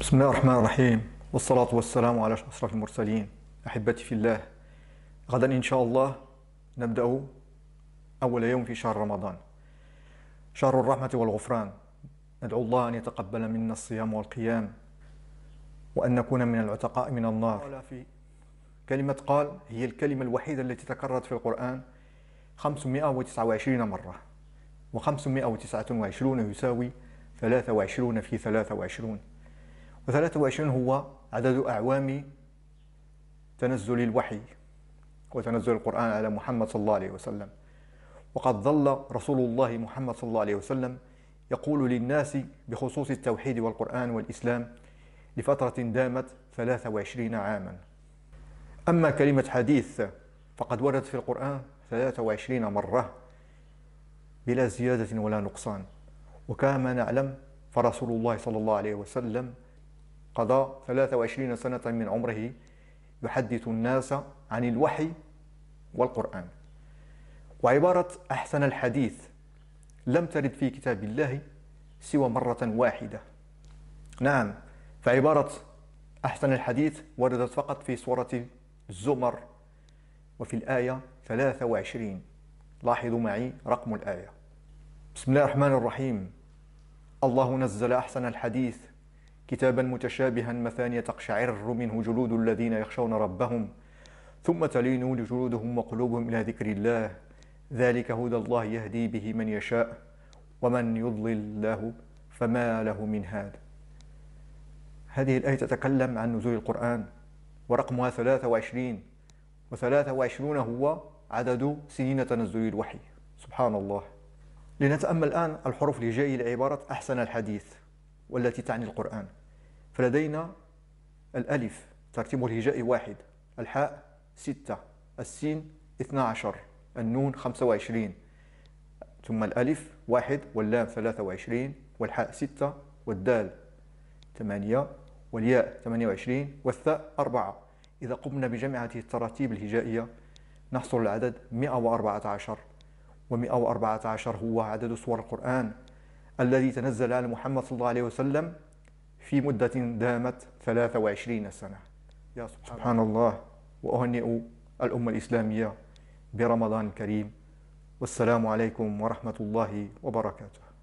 بسم الله الرحمن الرحيم والصلاة والسلام على أشرف المرسلين أحبتي في الله غدا إن شاء الله نبدأ أول يوم في شهر رمضان شهر الرحمة والغفران ندعو الله أن يتقبل منا الصيام والقيام وأن نكون من العتقاء من النار في كلمة قال هي الكلمة الوحيدة التي تكررت في القرآن 529 مرة و529 يساوي 23 في 23 و23 هو عدد أعوام تنزل الوحي وتنزل القرآن على محمد صلى الله عليه وسلم وقد ظل رسول الله محمد صلى الله عليه وسلم يقول للناس بخصوص التوحيد والقرآن والإسلام لفترة دامت 23 عاما أما كلمة حديث فقد وردت في القرآن 23 مرة بلا زيادة ولا نقصان وكما نعلم فرسول الله صلى الله عليه وسلم قضى 23 سنة من عمره يحدث الناس عن الوحي والقرآن وعبارة أحسن الحديث لم ترد في كتاب الله سوى مرة واحدة نعم فعبارة أحسن الحديث وردت فقط في سورة الزمر وفي الآية 23 لاحظوا معي رقم الآية بسم الله الرحمن الرحيم الله نزل أحسن الحديث كتابا متشابها مثانية تقشعر منه جلود الذين يخشون ربهم ثم تلين جلودهم وقلوبهم إلى ذكر الله ذلك هدى الله يهدي به من يشاء ومن يضلل الله فما له من هاد هذه الآية تتكلم عن نزول القرآن ورقمها 23 و23 هو عدد سنين تنزل الوحي سبحان الله لنتأمل الآن الحروف الهجائية لعبارة أحسن الحديث والتي تعني القرآن فلدينا الألف ترتيب الهجاء واحد الحاء ستة السين اثنى عشر النون خمسة وعشرين ثم الألف واحد واللام ثلاثة وعشرين والحاء ستة والدال ثمانية والياء ثمانية وعشرين والثاء أربعة إذا قمنا بجمع هذه التراتيب الهجائية نحصل العدد ومئة وأربعة عشر هو عدد سور القرآن الذي تنزل على محمد صلى الله عليه وسلم في مدة دامت 23 سنة يا سبحان, سبحان الله وأهنئ الأمة الإسلامية برمضان الكريم والسلام عليكم ورحمة الله وبركاته